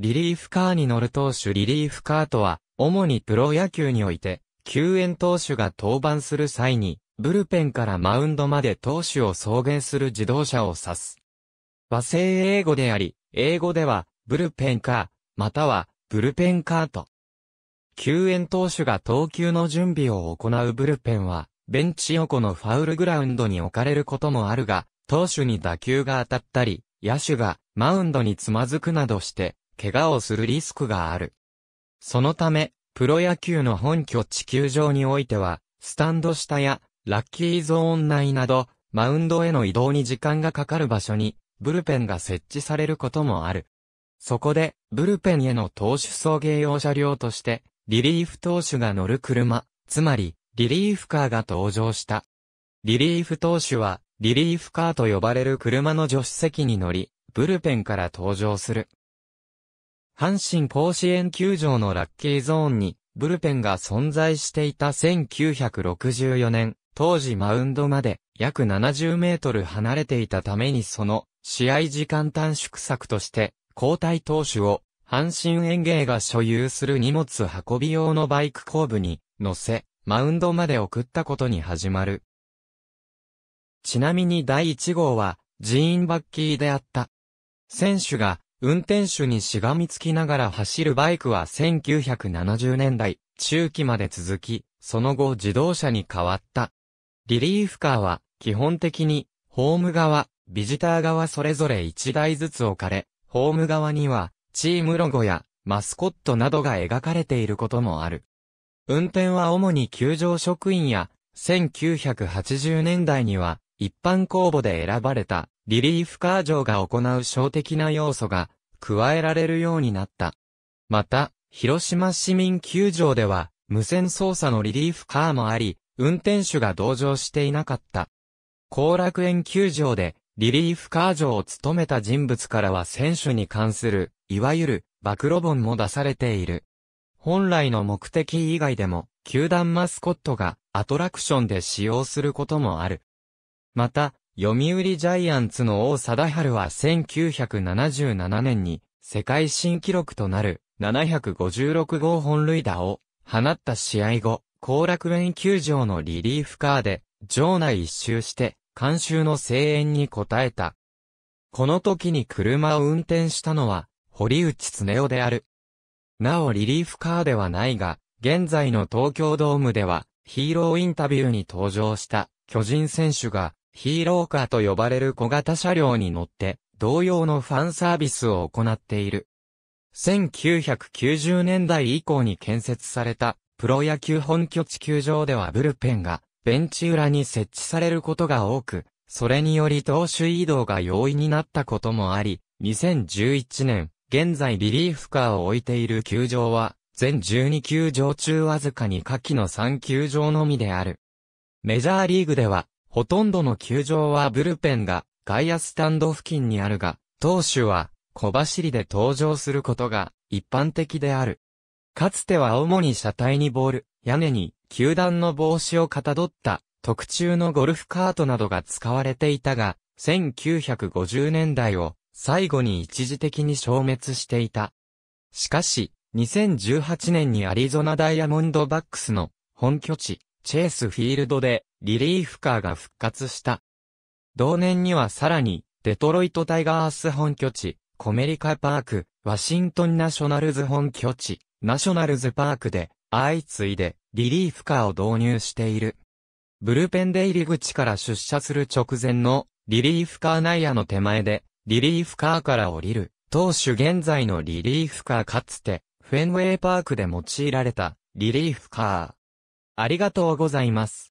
リリーフカーに乗る投手リリーフカーとは、主にプロ野球において、救援投手が登板する際に、ブルペンからマウンドまで投手を送迎する自動車を指す。和製英語であり、英語では、ブルペンカー、または、ブルペンカーと。救援投手が投球の準備を行うブルペンは、ベンチ横のファウルグラウンドに置かれることもあるが、投手に打球が当たったり、野手がマウンドにつまずくなどして、怪我をするリスクがある。そのため、プロ野球の本拠地球場においては、スタンド下やラッキーゾーン内など、マウンドへの移動に時間がかかる場所に、ブルペンが設置されることもある。そこで、ブルペンへの投手送迎用車両として、リリーフ投手が乗る車、つまり、リリーフカーが登場した。リリーフ投手は、リリーフカーと呼ばれる車の助手席に乗り、ブルペンから登場する。阪神甲子園球場のラッキーゾーンに、ブルペンが存在していた1964年、当時マウンドまで約70メートル離れていたためにその試合時間短縮策として交代投手を阪神園芸が所有する荷物運び用のバイク後部に乗せマウンドまで送ったことに始まる。ちなみに第1号はジーン・バッキーであった。選手が運転手にしがみつきながら走るバイクは1970年代中期まで続き、その後自動車に変わった。リリーフカーは基本的にホーム側、ビジター側それぞれ1台ずつ置かれ、ホーム側にはチームロゴやマスコットなどが描かれていることもある。運転は主に球場職員や1980年代には一般公募で選ばれたリリーフカージョが行う小的な要素が加えられるようになった。また、広島市民球場では無線操作のリリーフカーもあり、運転手が同乗していなかった。後楽園球場でリリーフカージョを務めた人物からは選手に関する、いわゆる暴露本も出されている。本来の目的以外でも、球団マスコットがアトラクションで使用することもある。また、読売ジャイアンツの王貞治は1977年に世界新記録となる756号本塁打を放った試合後、後楽園球場のリリーフカーで場内一周して監修の声援に応えた。この時に車を運転したのは堀内恒夫である。なおリリーフカーではないが、現在の東京ドームではヒーローインタビューに登場した巨人選手がヒーローカーと呼ばれる小型車両に乗って、同様のファンサービスを行っている。1990年代以降に建設された、プロ野球本拠地球場ではブルペンが、ベンチ裏に設置されることが多く、それにより投手移動が容易になったこともあり、2011年、現在リリーフカーを置いている球場は、全12球場中わずかに下記の3球場のみである。メジャーリーグでは、ほとんどの球場はブルペンが外野スタンド付近にあるが、投手は小走りで登場することが一般的である。かつては主に車体にボール、屋根に球団の帽子をかたどった特注のゴルフカートなどが使われていたが、1950年代を最後に一時的に消滅していた。しかし、2018年にアリゾナダイヤモンドバックスの本拠地チェースフィールドでリリーフカーが復活した。同年にはさらに、デトロイトタイガース本拠地、コメリカパーク、ワシントンナショナルズ本拠地、ナショナルズパークで、相次いで、リリーフカーを導入している。ブルペンで入り口から出社する直前の、リリーフカー内野の手前で、リリーフカーから降りる、当主現在のリリーフカーかつて、フェンウェイパークで用いられた、リリーフカー。ありがとうございます。